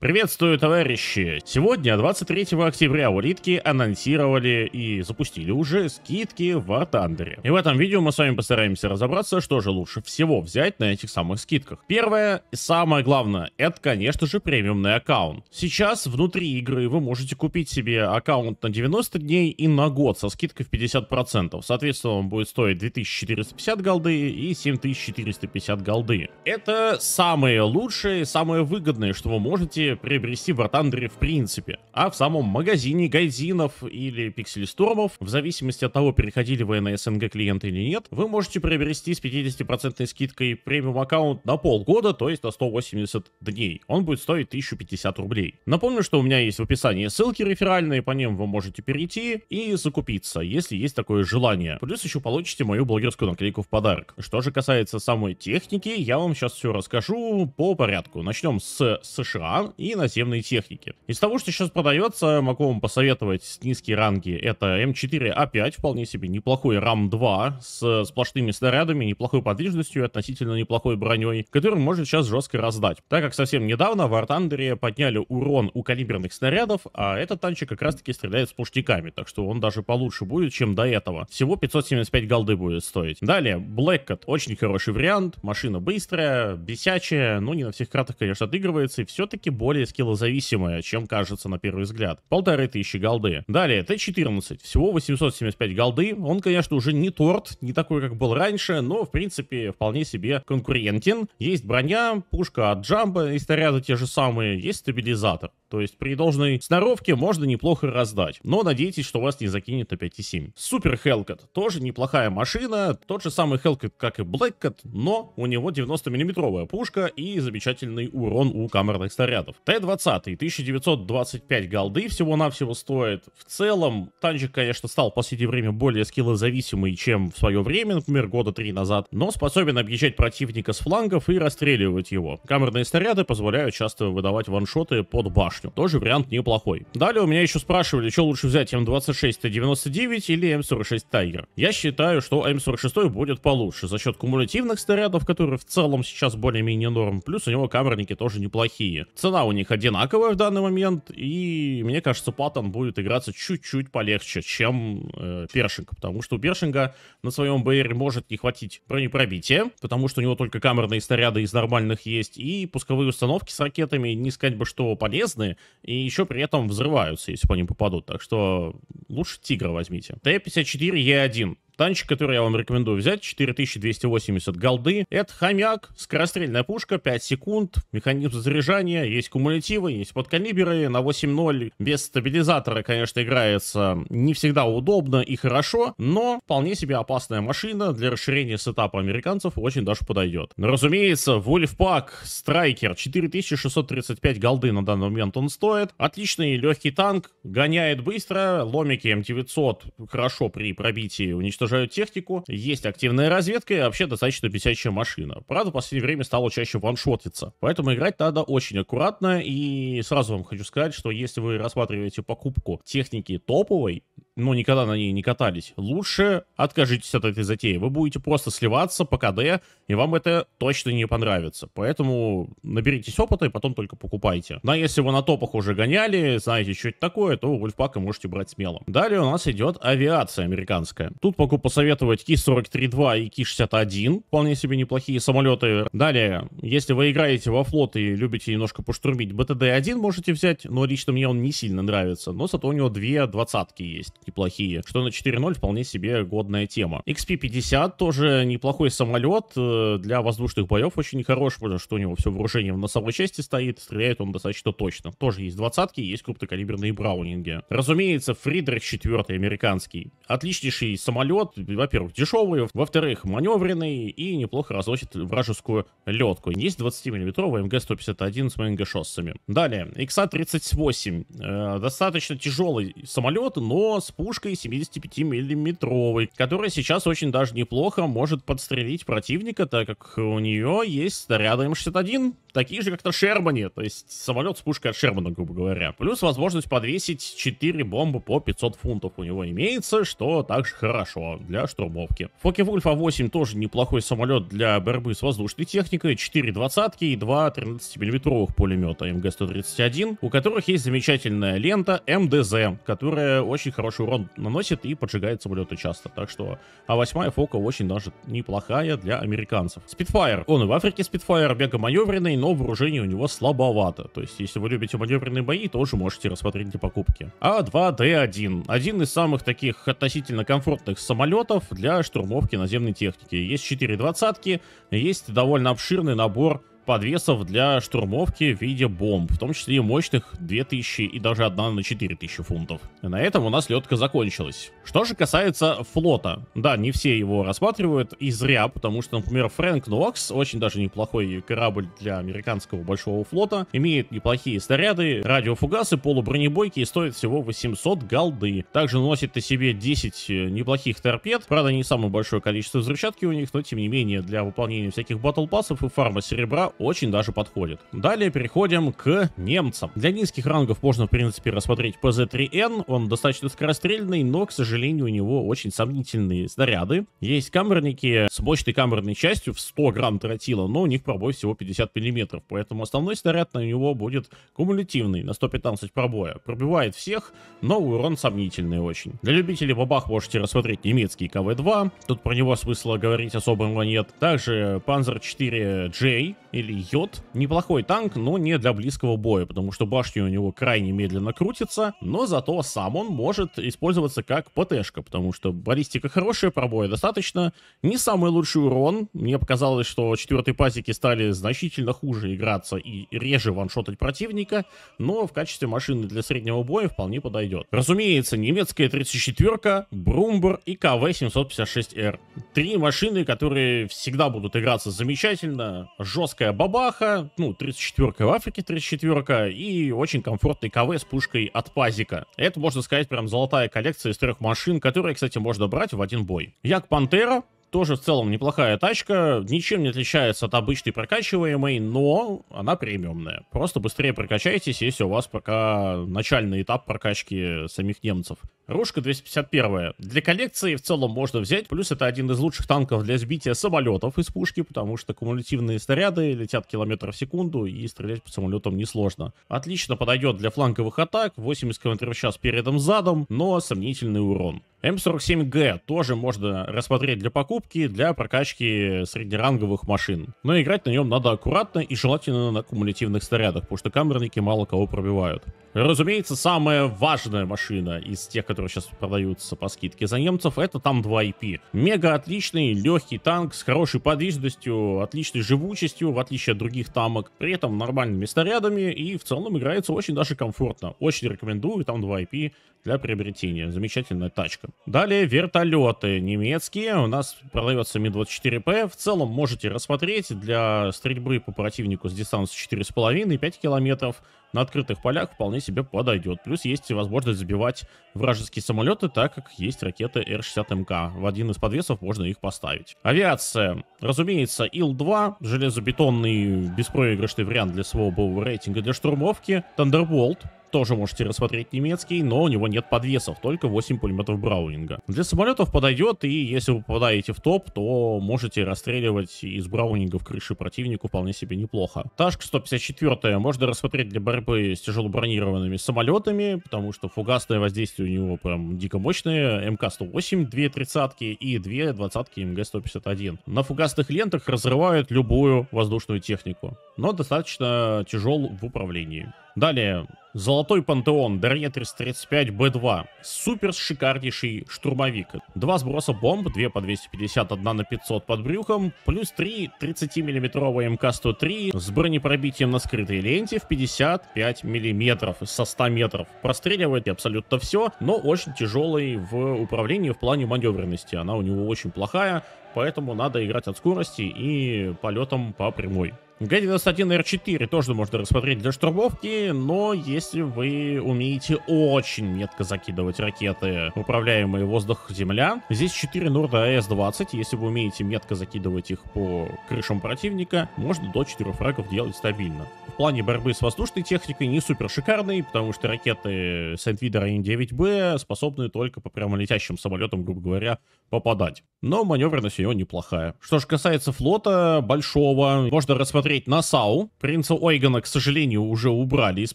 Приветствую, товарищи! Сегодня, 23 октября, Улитки анонсировали и запустили уже скидки в War Thunder. И в этом видео мы с вами постараемся разобраться, что же лучше всего взять на этих самых скидках. Первое и самое главное, это, конечно же, премиумный аккаунт. Сейчас внутри игры вы можете купить себе аккаунт на 90 дней и на год со скидкой в 50%. Соответственно, он будет стоить 2450 голды и 7450 голды. Это самые лучшие, самые выгодные, что вы можете приобрести в Ротандере в принципе, а в самом магазине гайзинов или пикселестормов, в зависимости от того, переходили вы на СНГ клиенты или нет, вы можете приобрести с 50% скидкой премиум аккаунт на полгода, то есть на 180 дней. Он будет стоить 1050 рублей. Напомню, что у меня есть в описании ссылки реферальные, по ним вы можете перейти и закупиться, если есть такое желание. Плюс еще получите мою блогерскую наклейку в подарок. Что же касается самой техники, я вам сейчас все расскажу по порядку. Начнем с США, и наземной техники. Из того, что сейчас продается, могу вам посоветовать низкие ранги. Это М4А5, вполне себе неплохой рам 2 с сплошными снарядами, неплохой подвижностью, относительно неплохой броней, который может сейчас жестко раздать. Так как совсем недавно в Артандере подняли урон у калиберных снарядов, а этот танчик как раз-таки стреляет с пушниками, так что он даже получше будет, чем до этого. Всего 575 голды будет стоить. Далее, Blackcat. Очень хороший вариант, машина быстрая, бесячая, но не на всех картах, конечно, отыгрывается, и все-таки более более скиллозависимая, чем кажется на первый взгляд. Полторы тысячи голды. Далее, Т-14. Всего 875 голды. Он, конечно, уже не торт, не такой, как был раньше, но, в принципе, вполне себе конкурентен. Есть броня, пушка от джамба из торяда те же самые, есть стабилизатор. То есть при должной сноровке можно неплохо раздать. Но надейтесь, что вас не закинет на 5,7. Супер Хелкет Тоже неплохая машина. Тот же самый Хелкет, как и Блэккат, но у него 90-миллиметровая пушка и замечательный урон у камерных снарядов. Т-20 1925 голды всего-навсего стоит. В целом, танчик, конечно, стал в последнее время более скиллозависимый, чем в свое время, например, года три назад, но способен объезжать противника с флангов и расстреливать его. Камерные снаряды позволяют часто выдавать ваншоты под баш башню. Тоже вариант неплохой. Далее у меня еще спрашивали, что лучше взять М26 эм Т-99 эм или М46 эм Тайгер. Я считаю, что М46 будет получше за счет кумулятивных снарядов, которые в целом сейчас более-менее норм, плюс у него камерники тоже неплохие. Цена у них одинаковая в данный момент, и мне кажется, паттон будет играться чуть-чуть полегче, чем э, Першинг, потому что у Першинга на своем БР может не хватить бронепробития, потому что у него только камерные снаряды из нормальных есть, и пусковые установки с ракетами, не сказать бы, что полезные, стороны, и еще при этом взрываются, если по ним попадут. Так что лучше тигра возьмите. Т-54Е1 Танчик, который я вам рекомендую взять, 4280 голды. Это хомяк, скорострельная пушка, 5 секунд, механизм заряжания, есть кумулятивы, есть подкалиберы на 8.0. Без стабилизатора, конечно, играется не всегда удобно и хорошо, но вполне себе опасная машина для расширения сетапа американцев очень даже подойдет. разумеется, Wolfpack Striker 4635 голды на данный момент он стоит. Отличный легкий танк, гоняет быстро, ломики М900 эм хорошо при пробитии уничтожают уничтожают технику, есть активная разведка и вообще достаточно бесящая машина. Правда, в последнее время стало чаще ваншотиться. Поэтому играть надо очень аккуратно. И сразу вам хочу сказать, что если вы рассматриваете покупку техники топовой, но ну, никогда на ней не катались, лучше откажитесь от этой затеи. Вы будете просто сливаться по КД, и вам это точно не понравится. Поэтому наберитесь опыта и потом только покупайте. Но ну, а если вы на топах уже гоняли, знаете, что это такое, то Вольфпака можете брать смело. Далее у нас идет авиация американская. Тут могу посоветовать Ки-43-2 и Ки-61. Вполне себе неплохие самолеты. Далее, если вы играете во флот и любите немножко поштурмить, БТД-1 можете взять, но лично мне он не сильно нравится. Но зато у него две двадцатки есть плохие, что на 4.0 вполне себе годная тема. XP-50 тоже неплохой самолет э, для воздушных боев, очень хорош, потому что у него все вооружение в носовой части стоит, стреляет он достаточно точно. Тоже есть двадцатки, есть крупнокалиберные браунинги. Разумеется, Фридрих IV американский. Отличнейший самолет, во-первых, дешевый, во-вторых, маневренный и неплохо разносит вражескую ледку. Есть 20-миллиметровый МГ-151 с МНГ шоссами. Далее, XA-38. А э, достаточно тяжелый самолет, но с пушкой 75-миллиметровой, которая сейчас очень даже неплохо может подстрелить противника, так как у нее есть снаряд М61, такие же, как на Шермане, то есть самолет с пушкой от Шермана, грубо говоря. Плюс возможность подвесить 4 бомбы по 500 фунтов у него имеется, что также хорошо для штурмовки. Фоке вульф А8 тоже неплохой самолет для борьбы с воздушной техникой, 4 двадцатки и 2 13-миллиметровых пулемета МГ-131, у которых есть замечательная лента МДЗ, которая очень хороший урон наносит и поджигает самолеты часто, так что А8 Фока очень даже неплохая для американцев. Спитфайр, он и в Африке Спитфайр, мега маневренный, но но вооружение у него слабовато. То есть, если вы любите маневренные бои, тоже можете рассмотреть для покупки. А2D1. Один из самых таких относительно комфортных самолетов для штурмовки наземной техники. Есть 4 двадцатки, есть довольно обширный набор подвесов для штурмовки в виде бомб, в том числе и мощных 2000 и даже одна на 4000 фунтов. На этом у нас летка закончилась. Что же касается флота. Да, не все его рассматривают, и зря, потому что, например, Фрэнк Нокс, очень даже неплохой корабль для американского большого флота, имеет неплохие снаряды, радиофугасы, полубронебойки и стоит всего 800 голды. Также носит на себе 10 э, неплохих торпед, правда не самое большое количество взрывчатки у них, но тем не менее для выполнения всяких батл пассов и фарма серебра очень даже подходит. Далее переходим к немцам. Для низких рангов можно, в принципе, рассмотреть ПЗ-3Н. Он достаточно скорострельный, но, к сожалению, у него очень сомнительные снаряды. Есть камерники с мощной камерной частью в 100 грамм тротила, но у них пробой всего 50 миллиметров, поэтому основной снаряд на него будет кумулятивный, на 115 пробоя. Пробивает всех, но урон сомнительный очень. Для любителей бабах можете рассмотреть немецкий КВ-2, тут про него смысла говорить особого нет. Также Panzer 4J или автомобиль Йод. Неплохой танк, но не для близкого боя, потому что башня у него крайне медленно крутится, но зато сам он может использоваться как ПТшка, потому что баллистика хорошая, пробоя достаточно. Не самый лучший урон. Мне показалось, что четвертые пазики стали значительно хуже играться и реже ваншотать противника, но в качестве машины для среднего боя вполне подойдет. Разумеется, немецкая 34-ка, Брумбер и кв 756 р Три машины, которые всегда будут играться замечательно. Жесткая бабаха, ну, 34-ка в Африке 34-ка, и очень комфортный КВ с пушкой от пазика. Это, можно сказать, прям золотая коллекция из трех машин, которые, кстати, можно брать в один бой. Як Пантера, тоже в целом неплохая тачка, ничем не отличается от обычной прокачиваемой, но она премиумная. Просто быстрее прокачайтесь, если у вас пока начальный этап прокачки самих немцев. Рушка 251. Для коллекции в целом можно взять, плюс это один из лучших танков для сбития самолетов из пушки, потому что кумулятивные снаряды летят километров в секунду и стрелять по самолетам несложно. Отлично подойдет для фланговых атак, 80 км в час передом-задом, но сомнительный урон. М47Г тоже можно рассмотреть для покупки, для прокачки среднеранговых машин. Но играть на нем надо аккуратно и желательно на кумулятивных снарядах, потому что камерники мало кого пробивают. Разумеется, самая важная машина из тех, которые сейчас продаются по скидке за немцев, это там 2IP. Мега отличный, легкий танк с хорошей подвижностью, отличной живучестью, в отличие от других тамок, при этом нормальными снарядами и в целом играется очень даже комфортно. Очень рекомендую там 2IP для приобретения. Замечательная тачка. Далее вертолеты немецкие. У нас продается Ми-24П. В целом можете рассмотреть для стрельбы по противнику с дистанции 4,5-5 километров на открытых полях вполне себе подойдет. Плюс есть возможность забивать вражеские самолеты, так как есть ракеты Р-60МК. В один из подвесов можно их поставить. Авиация. Разумеется, Ил-2, железобетонный беспроигрышный вариант для своего боевого рейтинга для штурмовки. Thunderbolt, тоже можете рассмотреть немецкий, но у него нет подвесов, только 8 пулеметов Браунинга. Для самолетов подойдет, и если вы попадаете в топ, то можете расстреливать из Браунингов крыши противнику вполне себе неплохо. Ташка 154 можно рассмотреть для борьбы с тяжелобронированными самолетами, потому что фугасное воздействие у него прям дико мощное. МК-108, две тридцатки и две двадцатки МГ-151. На фугасных лентах разрывают любую воздушную технику но достаточно тяжел в управлении. Далее, Золотой Пантеон, Дарьетрис 35 b 2 Супер шикарнейший штурмовик. Два сброса бомб, 2 по 250, 1 на 500 под брюхом, плюс 3 30-миллиметровые МК-103 с бронепробитием на скрытой ленте в 55 миллиметров со 100 метров. Простреливает абсолютно все, но очень тяжелый в управлении в плане маневренности. Она у него очень плохая, поэтому надо играть от скорости и полетом по прямой. Г-91Р4 тоже можно рассмотреть для штурмовки, но если вы умеете очень метко закидывать ракеты, управляемые воздух-земля, здесь 4 Норда АС-20, если вы умеете метко закидывать их по крышам противника, можно до 4 фрагов делать стабильно. В плане борьбы с воздушной техникой не супер шикарный, потому что ракеты сент видер м М9Б способны только по прямо летящим самолетам, грубо говоря, попадать. Но маневренность ее неплохая. Что же касается флота большого, можно рассмотреть посмотреть на САУ. Принца Ойгана, к сожалению, уже убрали из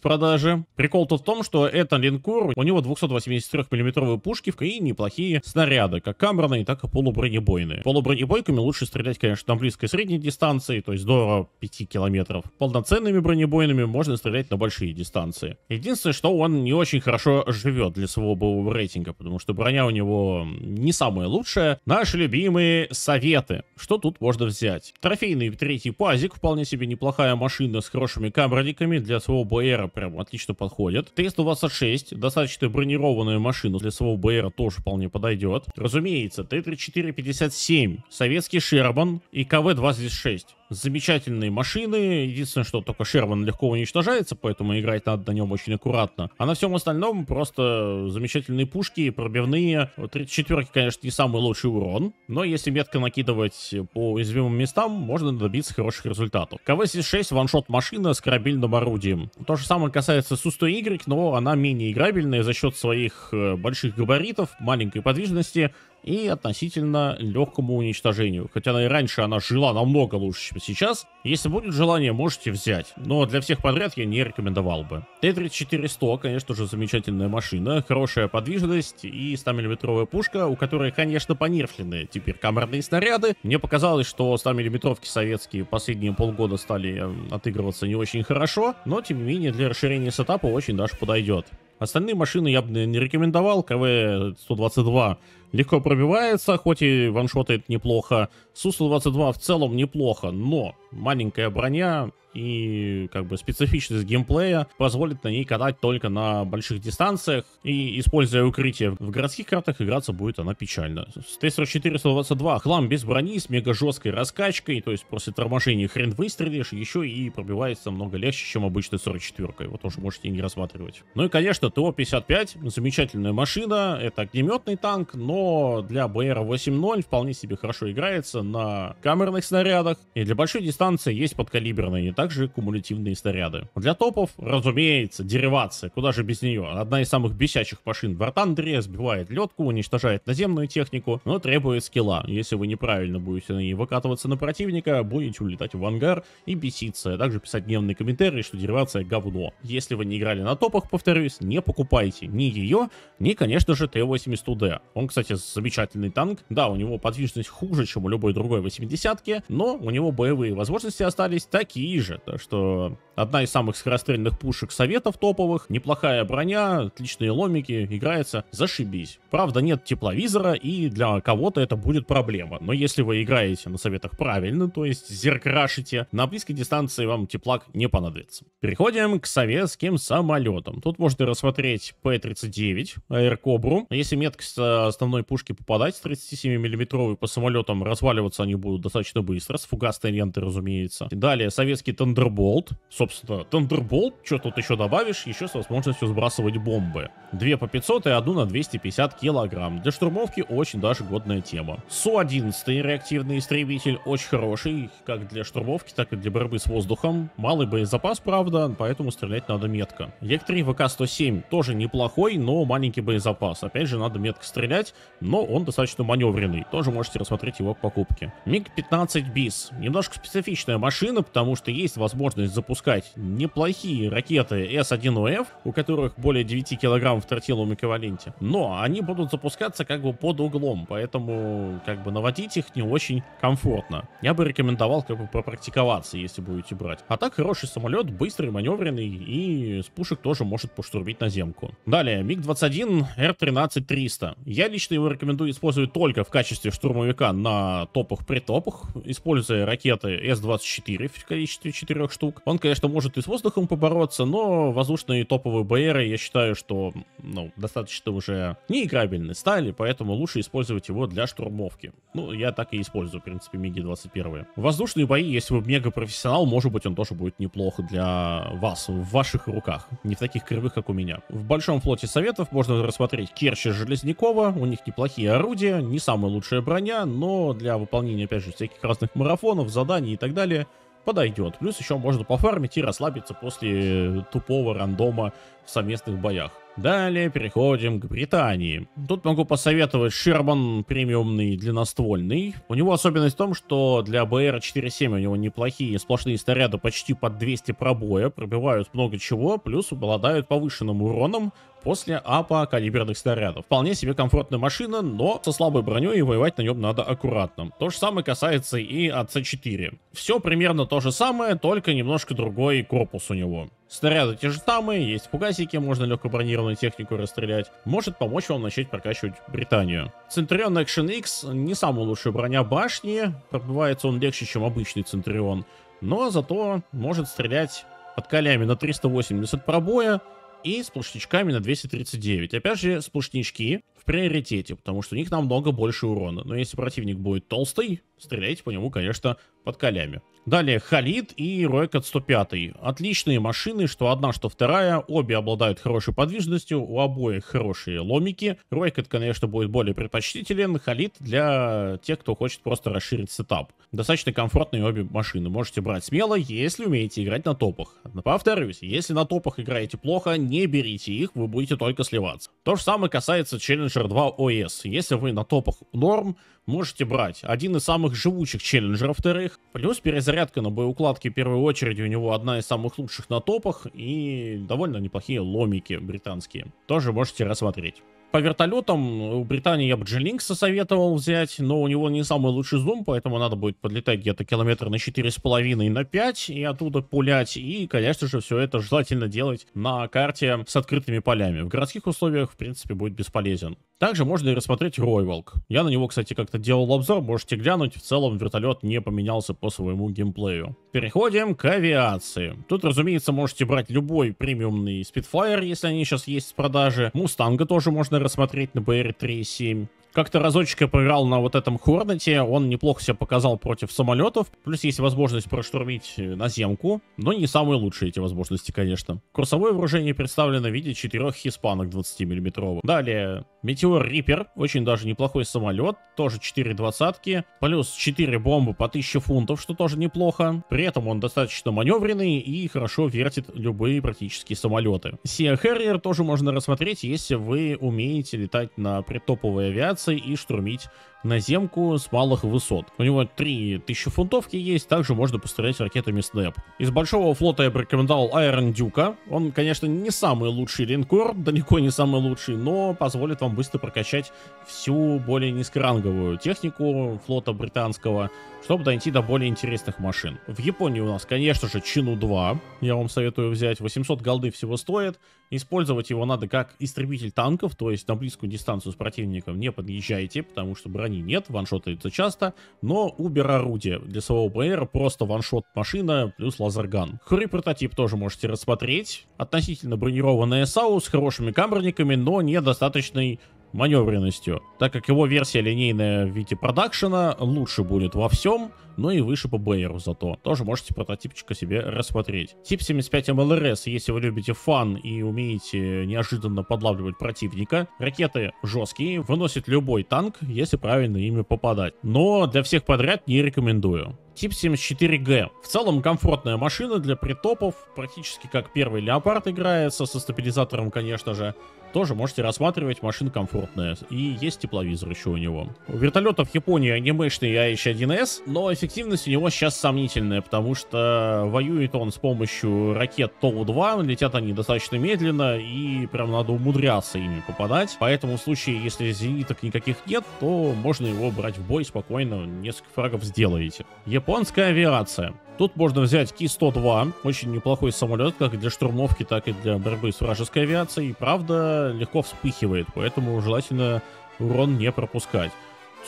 продажи. Прикол-то в том, что это линкор, у него 283 миллиметровые пушки и неплохие снаряды, как камерные, так и полубронебойные. Полубронебойками лучше стрелять, конечно, на близкой средней дистанции, то есть до 5 километров. Полноценными бронебойными можно стрелять на большие дистанции. Единственное, что он не очень хорошо живет для своего боевого рейтинга, потому что броня у него не самая лучшая. Наши любимые советы. Что тут можно взять? Трофейный третий пазик вполне вполне себе неплохая машина с хорошими камбродиками. Для своего БР прям отлично подходит. 326, достаточно бронированная машина для своего БР тоже вполне подойдет. Разумеется, Т-3457, советский Шербан и КВ-26 замечательные машины. Единственное, что только Шерман легко уничтожается, поэтому играть надо на нем очень аккуратно. А на всем остальном просто замечательные пушки, пробивные. 34 конечно, не самый лучший урон, но если метко накидывать по уязвимым местам, можно добиться хороших результатов. КВ-76 ваншот машина с корабельным орудием. То же самое касается Су-100Y, но она менее играбельная за счет своих э, больших габаритов, маленькой подвижности, и относительно легкому уничтожению. Хотя и раньше она жила намного лучше, чем сейчас. Если будет желание, можете взять. Но для всех подряд я не рекомендовал бы. Т-34-100, конечно же, замечательная машина, хорошая подвижность и 100-миллиметровая пушка, у которой, конечно, понерфлены теперь камерные снаряды. Мне показалось, что 100-миллиметровки советские последние полгода стали э, отыгрываться не очень хорошо, но, тем не менее, для расширения сетапа очень даже подойдет. Остальные машины я бы не рекомендовал. КВ-122 легко пробивается, хоть и ваншотает неплохо. Су-122 в целом неплохо, но маленькая броня и как бы специфичность геймплея позволит на ней катать только на больших дистанциях, и используя укрытие в городских картах, играться будет она печально. С Tesla 422 хлам без брони, с мега жесткой раскачкой, то есть после торможения хрен выстрелишь, еще и пробивается много легче, чем обычной 44 вот тоже можете не рассматривать. Ну и конечно ТО-55, замечательная машина, это огнеметный танк, но для БР-8.0 вполне себе хорошо играется на камерных снарядах, и для большой дистанции станции есть подкалиберные и также кумулятивные снаряды. Для топов, разумеется, деривация, куда же без нее. Одна из самых бесячих машин в Артандре сбивает ледку, уничтожает наземную технику, но требует скилла. Если вы неправильно будете на ней выкатываться на противника, будете улетать в ангар и беситься, а также писать дневные комментарии, что деривация говно. Если вы не играли на топах, повторюсь, не покупайте ни ее, ни, конечно же, Т-80УД. Он, кстати, замечательный танк. Да, у него подвижность хуже, чем у любой другой 80-ки, но у него боевые возможности возможности остались такие же. то что Одна из самых скорострельных пушек советов топовых, неплохая броня, отличные ломики, играется, зашибись. Правда, нет тепловизора, и для кого-то это будет проблема. Но если вы играете на советах правильно, то есть зеркрашите, на близкой дистанции вам теплак не понадобится. Переходим к советским самолетам. Тут можно рассмотреть P-39, Air Cobra. Если меткость э, основной пушки попадать с 37 миллиметровой по самолетам, разваливаться они будут достаточно быстро, с фугасной лентой, разумеется. Далее советский Thunderbolt, собственно, Thunderbolt, что тут еще добавишь, еще с возможностью сбрасывать бомбы. Две по 500 и одну на 250 килограмм. Для штурмовки очень даже годная тема. Су-11 реактивный истребитель очень хороший, как для штурмовки, так и для борьбы с воздухом. Малый боезапас, правда, поэтому стрелять надо метко. Ек-3 ВК-107 тоже неплохой, но маленький боезапас. Опять же, надо метко стрелять, но он достаточно маневренный. Тоже можете рассмотреть его к покупке. МиГ-15 БИС. Немножко специфичная машина, потому что есть возможность запускать брать неплохие ракеты С-1ОФ, у которых более 9 килограмм в тортиловом эквиваленте, но они будут запускаться как бы под углом, поэтому как бы наводить их не очень комфортно. Я бы рекомендовал как бы попрактиковаться, если будете брать. А так хороший самолет, быстрый, маневренный и с пушек тоже может поштурмить наземку. Далее, МиГ-21 Р-13-300. Я лично его рекомендую использовать только в качестве штурмовика на топах-притопах, используя ракеты С-24 в количестве 4 штук. Он, конечно, что может и с воздухом побороться, но воздушные топовые БРы, я считаю, что ну, достаточно уже неиграбельны стали, поэтому лучше использовать его для штурмовки. Ну, я так и использую, в принципе, МиГи-21. Воздушные бои, если вы мега-профессионал, может быть, он тоже будет неплохо для вас, в ваших руках, не в таких кривых, как у меня. В Большом флоте Советов можно рассмотреть Керчи Железнякова, у них неплохие орудия, не самая лучшая броня, но для выполнения, опять же, всяких разных марафонов, заданий и так далее — подойдет. Плюс еще можно пофармить и расслабиться после э, тупого рандома в совместных боях. Далее переходим к Британии. Тут могу посоветовать Шерман премиумный длинноствольный. У него особенность в том, что для БР-47 у него неплохие сплошные снаряды почти под 200 пробоя, пробивают много чего, плюс обладают повышенным уроном после апа калиберных снарядов. Вполне себе комфортная машина, но со слабой броней и воевать на нем надо аккуратно. То же самое касается и АЦ-4. Все примерно то же самое, только немножко другой корпус у него. Снаряды те же самые, есть фугасики, можно легко бронированную технику расстрелять. Может помочь вам начать прокачивать Британию. Центурион Action X не самая лучшая броня башни, пробивается он легче, чем обычный Центурион, но зато может стрелять под колями на 380 пробоя и с плашничками на 239. Опять же, сплошнички в приоритете, потому что у них намного больше урона. Но если противник будет толстый, стреляйте по нему, конечно, под колями. Далее Халид и Роекот 105. Отличные машины, что одна, что вторая. Обе обладают хорошей подвижностью, у обоих хорошие ломики. Роекот, конечно, будет более предпочтителен. Халид для тех, кто хочет просто расширить сетап. Достаточно комфортные обе машины. Можете брать смело, если умеете играть на топах. Но повторюсь, если на топах играете плохо, не берите их, вы будете только сливаться. То же самое касается Challenger 2 OS. Если вы на топах норм, можете брать один из самых живучих челленджеров вторых. Плюс перезарядка зарядка на боеукладке в первую очередь у него одна из самых лучших на топах и довольно неплохие ломики британские. Тоже можете рассмотреть по вертолетам у Британии я бы g советовал взять, но у него не самый лучший зум, поэтому надо будет подлетать где-то километр на 4,5 и на 5 и оттуда пулять. И, конечно же, все это желательно делать на карте с открытыми полями. В городских условиях, в принципе, будет бесполезен. Также можно и рассмотреть Ройволк. Я на него, кстати, как-то делал обзор, можете глянуть. В целом вертолет не поменялся по своему геймплею. Переходим к авиации. Тут, разумеется, можете брать любой премиумный Spitfire, если они сейчас есть в продаже. Мустанга тоже можно рассмотреть на BR 3.7 как-то разочек я поиграл на вот этом Хорнете, он неплохо себя показал против самолетов, плюс есть возможность проштурмить э, наземку, но не самые лучшие эти возможности, конечно. Курсовое вооружение представлено в виде четырех хиспанок 20 миллиметровых Далее, Метеор Риппер, очень даже неплохой самолет, тоже 4 двадцатки, плюс 4 бомбы по 1000 фунтов, что тоже неплохо. При этом он достаточно маневренный и хорошо вертит любые практически самолеты. Сия Харриер тоже можно рассмотреть, если вы умеете летать на притоповой авиации, драться и штурмить на земку с малых высот. У него 3000 фунтовки есть, также можно пострелять ракетами Снэп. Из большого флота я бы рекомендовал Айрон Дюка. Он, конечно, не самый лучший линкор, далеко не самый лучший, но позволит вам быстро прокачать всю более низкоранговую технику флота британского, чтобы дойти до более интересных машин. В Японии у нас, конечно же, Чину 2. Я вам советую взять. 800 голды всего стоит. Использовать его надо как истребитель танков, то есть на близкую дистанцию с противником не подъезжайте, потому что броня брони нет, ваншотается часто, но убер орудие. Для своего плеера просто ваншот машина плюс лазерган. Хори прототип тоже можете рассмотреть. Относительно бронированная САУ с хорошими камерниками, но недостаточной маневренностью, так как его версия линейная в виде продакшена лучше будет во всем, но и выше по бейеру зато. Тоже можете прототипчика себе рассмотреть. Тип 75 МЛРС, если вы любите фан и умеете неожиданно подлавливать противника. Ракеты жесткие, выносит любой танк, если правильно ими попадать. Но для всех подряд не рекомендую. Тип 74Г. В целом комфортная машина для притопов, практически как первый Леопард играется, со стабилизатором, конечно же тоже можете рассматривать, машина комфортная. И есть тепловизор еще у него. У вертолетов Японии анимешный AH-1S, а но эффективность у него сейчас сомнительная, потому что воюет он с помощью ракет ТОУ-2, летят они достаточно медленно, и прям надо умудряться ими попадать. Поэтому в случае, если зениток никаких нет, то можно его брать в бой спокойно, несколько фрагов сделаете. Японская авиация. Тут можно взять Ки-102, очень неплохой самолет, как для штурмовки, так и для борьбы с вражеской авиацией. И, правда, легко вспыхивает, поэтому желательно урон не пропускать.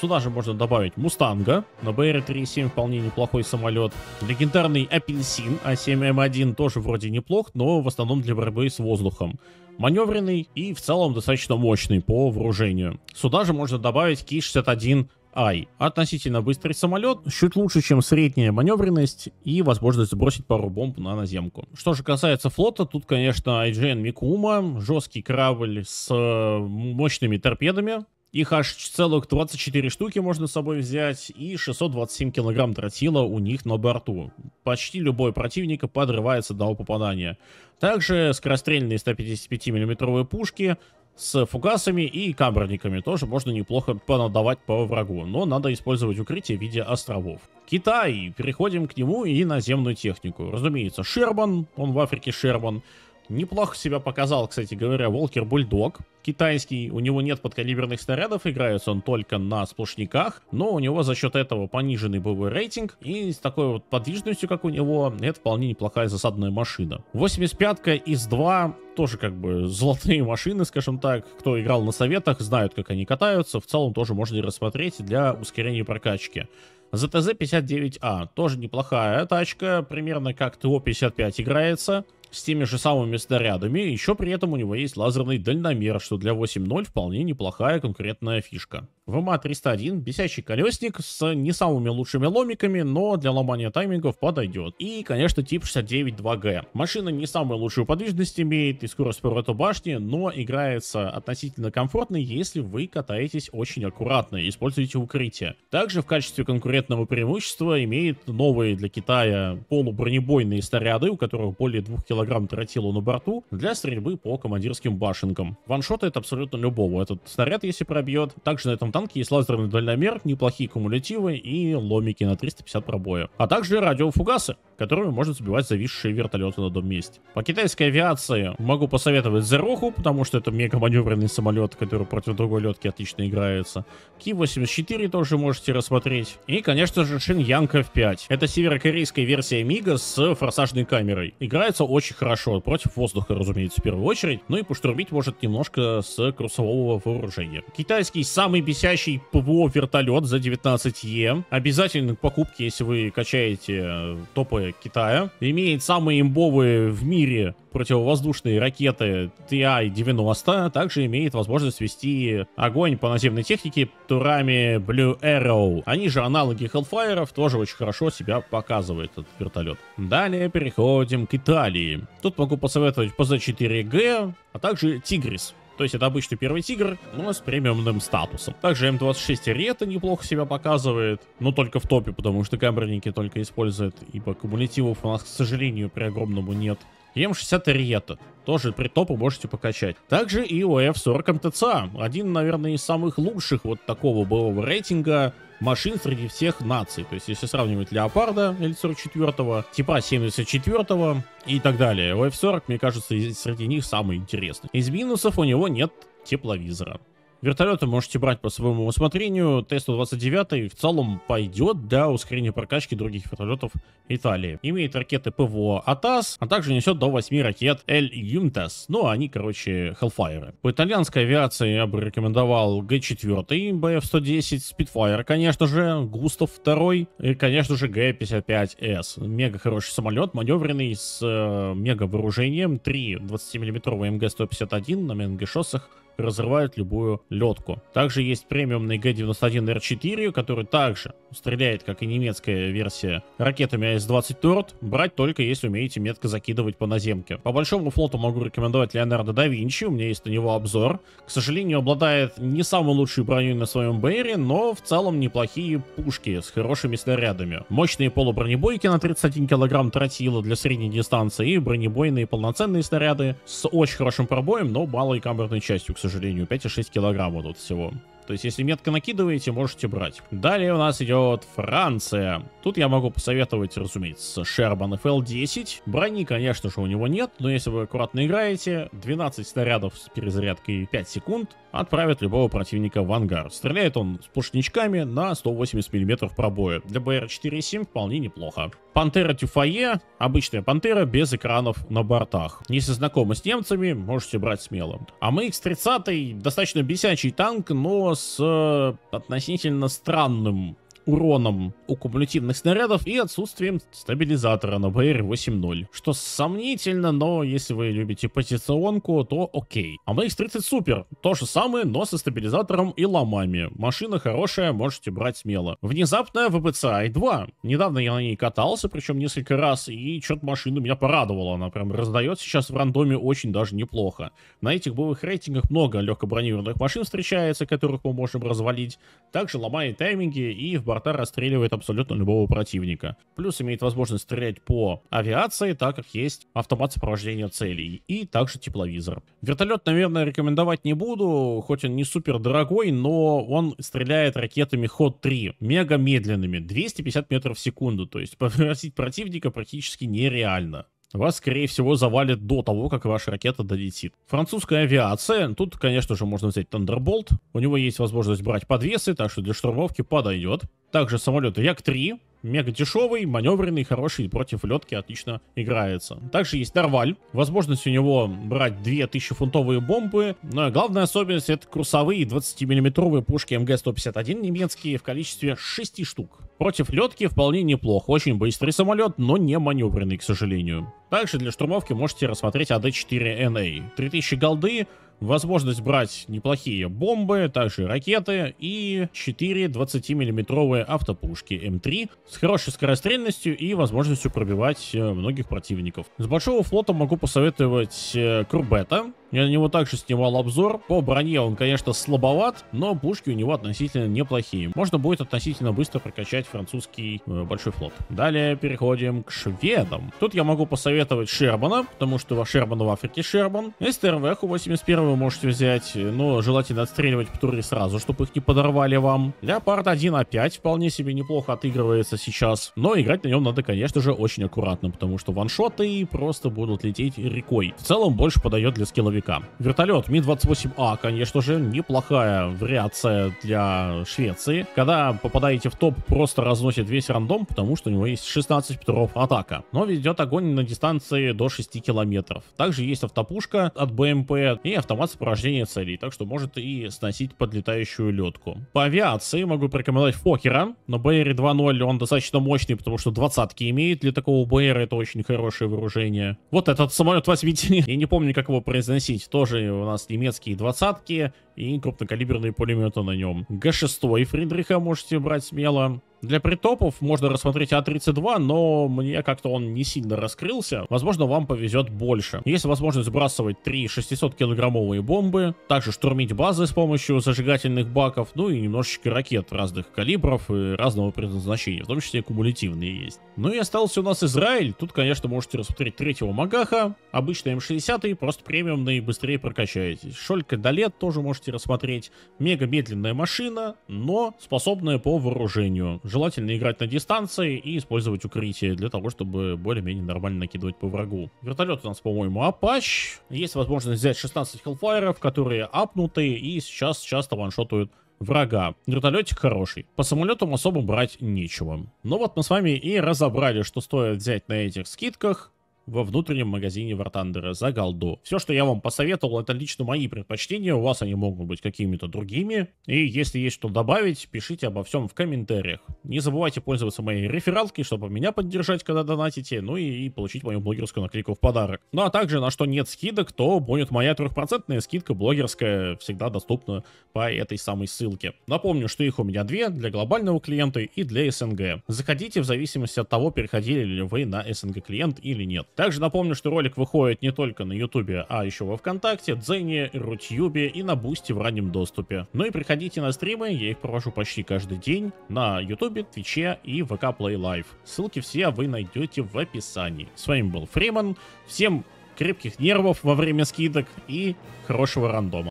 Сюда же можно добавить Мустанга, на БР-37 вполне неплохой самолет. Легендарный Апельсин А7М1 тоже вроде неплох, но в основном для борьбы с воздухом. Маневренный и в целом достаточно мощный по вооружению. Сюда же можно добавить Ки-61 Ай. Относительно быстрый самолет, чуть лучше, чем средняя маневренность и возможность сбросить пару бомб на наземку. Что же касается флота, тут, конечно, IGN Микума, жесткий корабль с э, мощными торпедами, их аж целых 24 штуки можно с собой взять, и 627 килограмм тротила у них на борту. Почти любой противника подрывается до попадания. Также скорострельные 155 миллиметровые пушки, с фугасами и камерниками тоже можно неплохо понадавать по врагу, но надо использовать укрытие в виде островов. Китай, переходим к нему и наземную технику. Разумеется, Шерман, он в Африке Шерман, Неплохо себя показал, кстати говоря, Волкер Бульдог. Китайский, у него нет подкалиберных снарядов, играется он только на сплошниках, но у него за счет этого пониженный БВ рейтинг, и с такой вот подвижностью, как у него, это вполне неплохая засадная машина. 85-ка из 2 тоже как бы золотые машины, скажем так. Кто играл на советах, знают, как они катаются. В целом тоже можно и рассмотреть для ускорения прокачки. ZTZ-59A а. тоже неплохая тачка, примерно как ТО-55 играется с теми же самыми снарядами. Еще при этом у него есть лазерный дальномер, что для 8.0 вполне неплохая конкретная фишка. ВМА-301, бесящий колесник с не самыми лучшими ломиками, но для ломания таймингов подойдет. И, конечно, тип 69 2G. Машина не самую лучшую подвижность имеет и скорость поворота башни, но играется относительно комфортно, если вы катаетесь очень аккуратно и используете укрытие. Также в качестве конкурентного преимущества имеет новые для Китая полубронебойные снаряды, у которых более 2 км килограмм тротилу на борту для стрельбы по командирским башенкам. это абсолютно любого. Этот снаряд, если пробьет. Также на этом танке есть лазерный дальномер, неплохие кумулятивы и ломики на 350 пробоя. А также радиофугасы, которыми можно сбивать зависшие вертолеты на одном месте. По китайской авиации могу посоветовать Зероху, потому что это мега маневренный самолет, который против другой летки отлично играется. Ки-84 тоже можете рассмотреть. И, конечно же, Шин Янг F5. Это северокорейская версия Мига с форсажной камерой. Играется очень очень хорошо против воздуха, разумеется, в первую очередь, но и поштурмить может немножко с курсового вооружения. Китайский самый бесящий ПВО вертолет за 19 Е. Обязательно к покупке, если вы качаете э, топы Китая. Имеет самые имбовые в мире противовоздушные ракеты TI-90 также имеет возможность вести огонь по наземной технике турами Blue Arrow. Они же аналоги Hellfire, тоже очень хорошо себя показывает этот вертолет. Далее переходим к Италии. Тут могу посоветовать PZ4G, а также Тигрис. То есть это обычный первый тигр, но с премиумным статусом. Также М26 Рета неплохо себя показывает, но только в топе, потому что камерники только используют, ибо кумулятивов у нас, к сожалению, при огромному нет. М60 Рета. Тоже при топу можете покачать. Также и ОФ-40 МТЦА. Один, наверное, из самых лучших вот такого боевого рейтинга машин среди всех наций. То есть, если сравнивать Леопарда L44, типа 74 и так далее. ОФ-40, мне кажется, среди них самый интересный. Из минусов у него нет тепловизора. Вертолеты можете брать по своему усмотрению. Т-129 в целом пойдет для ускорения прокачки других вертолетов Италии. Имеет ракеты ПВО АТАС, а также несет до 8 ракет Эль Юмтас. Ну, а они, короче, хеллфайеры. По итальянской авиации я бы рекомендовал Г-4, БФ-110, Spitfire, конечно же, Густав 2 и, конечно же, Г-55С. Мега хороший самолет, маневренный, с э, мега вооружением. Три 20-мм МГ-151 на МГ-шоссах разрывают любую ледку. Также есть премиумный Г-91Р4, который также стреляет, как и немецкая версия, ракетами АС-20 Торт. Брать только, если умеете метко закидывать по наземке. По большому флоту могу рекомендовать Леонардо да Винчи, у меня есть на него обзор. К сожалению, обладает не самой лучшей броней на своем Бэйре, но в целом неплохие пушки с хорошими снарядами. Мощные полубронебойки на 31 кг тротила для средней дистанции и бронебойные полноценные снаряды с очень хорошим пробоем, но малой камерной частью, к сожалению сожалению, 5,6 килограмм вот всего. То есть, если метко накидываете, можете брать. Далее у нас идет Франция. Тут я могу посоветовать, разумеется, Шербан FL10. Брони, конечно же, у него нет, но если вы аккуратно играете, 12 снарядов с перезарядкой 5 секунд отправят любого противника в ангар. Стреляет он с пушничками на 180 мм пробоя. Для БР-4.7 вполне неплохо. Пантера Тюфае. Обычная пантера без экранов на бортах. Если знакомы с немцами, можете брать смело. А MX-30 достаточно бесячий танк, но с э, относительно странным уроном у кумулятивных снарядов и отсутствием стабилизатора на БР 8.0. Что сомнительно, но если вы любите позиционку, то окей. А МХ-30 Супер. То же самое, но со стабилизатором и ломами. Машина хорошая, можете брать смело. Внезапная ВПЦ i2. Недавно я на ней катался, причем несколько раз, и что-то машина меня порадовала. Она прям раздает сейчас в рандоме очень даже неплохо. На этих боевых рейтингах много легкобронированных машин встречается, которых мы можем развалить. Также ломает тайминги и в бар борта расстреливает абсолютно любого противника. Плюс имеет возможность стрелять по авиации, так как есть автомат сопровождения целей и также тепловизор. Вертолет, наверное, рекомендовать не буду, хоть он не супер дорогой, но он стреляет ракетами Ход-3 мега медленными, 250 метров в секунду, то есть попросить противника практически нереально вас, скорее всего, завалит до того, как ваша ракета долетит. Французская авиация. Тут, конечно же, можно взять Thunderbolt. У него есть возможность брать подвесы, так что для штурмовки подойдет. Также самолет Як-3. Мега дешевый, маневренный, хороший, против летки отлично играется. Также есть Нарваль. Возможность у него брать 2000 фунтовые бомбы. Но главная особенность это курсовые 20-миллиметровые пушки МГ-151 немецкие в количестве 6 штук. Против летки вполне неплох, очень быстрый самолет, но не маневренный, к сожалению. Также для штурмовки можете рассмотреть AD-4NA. 3000 а. голды, возможность брать неплохие бомбы, также ракеты и 4 20-миллиметровые автопушки М3 с хорошей скорострельностью и возможностью пробивать э, многих противников. С большого флота могу посоветовать э, Курбета. Я на него также снимал обзор. По броне он, конечно, слабоват, но пушки у него относительно неплохие. Можно будет относительно быстро прокачать французский э, большой флот. Далее переходим к шведам. Тут я могу посоветовать Шермана, потому что Шерман в Африке Шерман. СТРВХ 81 вы можете взять, э, но желательно отстреливать птури сразу, чтобы их не подорвали вам. Леопард 1 опять вполне себе неплохо отыгрывается сейчас, но играть на нем надо, конечно же, очень аккуратно, потому что ваншоты просто будут лететь рекой. В целом больше подает для скилловика. Вертолет Ми-28А, конечно же, неплохая вариация для Швеции. Когда попадаете в топ, просто разносит весь рандом, потому что у него есть 16 петров атака, но ведет огонь на дистанции до 6 километров. Также есть автопушка от БМП и автомат автомат сопровождения целей, так что может и сносить подлетающую летку. По авиации могу порекомендовать Фокера, но БР 2.0 он достаточно мощный, потому что двадцатки имеет, для такого БР это очень хорошее вооружение. Вот этот самолет возьмите, я не помню, как его произносить, тоже у нас немецкие двадцатки и крупнокалиберные пулеметы на нем. Г-6 Фридриха можете брать смело, для притопов можно рассмотреть А32, но мне как-то он не сильно раскрылся. Возможно, вам повезет больше. Есть возможность сбрасывать 3 600-килограммовые бомбы, также штурмить базы с помощью зажигательных баков, ну и немножечко ракет разных калибров и разного предназначения, в том числе кумулятивные есть. Ну и остался у нас Израиль. Тут, конечно, можете рассмотреть третьего Магаха, обычный М60, эм просто премиумный, быстрее прокачаетесь. Шолька Далет тоже можете рассмотреть. Мега медленная машина, но способная по вооружению. Желательно играть на дистанции и использовать укрытие для того, чтобы более-менее нормально накидывать по врагу. Вертолет у нас, по-моему, Апач. Есть возможность взять 16 хеллфайеров, которые апнуты и сейчас часто ваншотают врага. Вертолетик хороший. По самолетам особо брать нечего. Но вот мы с вами и разобрали, что стоит взять на этих скидках во внутреннем магазине Вартандера за голду. Все, что я вам посоветовал, это лично мои предпочтения, у вас они могут быть какими-то другими. И если есть что добавить, пишите обо всем в комментариях. Не забывайте пользоваться моей рефералкой, чтобы меня поддержать, когда донатите, ну и, и получить мою блогерскую наклейку в подарок. Ну а также, на что нет скидок, то будет моя трехпроцентная скидка блогерская, всегда доступна по этой самой ссылке. Напомню, что их у меня две, для глобального клиента и для СНГ. Заходите в зависимости от того, переходили ли вы на СНГ клиент или нет. Также напомню, что ролик выходит не только на Ютубе, а еще во Вконтакте, Дзене, Рутьюбе и на Бусти в раннем доступе. Ну и приходите на стримы, я их провожу почти каждый день на Ютубе, Твиче и ВК Play Live. Ссылки все вы найдете в описании. С вами был Фриман, всем крепких нервов во время скидок и хорошего рандома.